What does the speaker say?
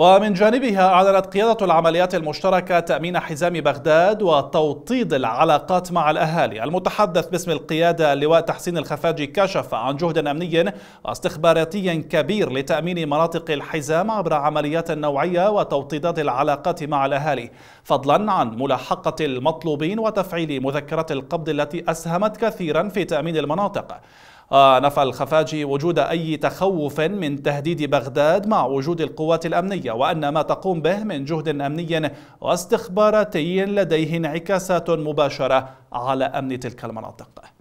ومن جانبها أعلنت قيادة العمليات المشتركة تأمين حزام بغداد وتوطيد العلاقات مع الأهالي المتحدث باسم القيادة اللواء تحسين الخفاجي كشف عن جهد أمني واستخباراتي كبير لتأمين مناطق الحزام عبر عمليات نوعية وتوطيدات العلاقات مع الأهالي فضلا عن ملاحقة المطلوبين وتفعيل مذكرات القبض التي أسهمت كثيرا في تأمين المناطق نفى الخفاجي وجود أي تخوف من تهديد بغداد مع وجود القوات الأمنية وأن ما تقوم به من جهد أمني واستخباراتي لديه انعكاسات مباشرة على أمن تلك المناطق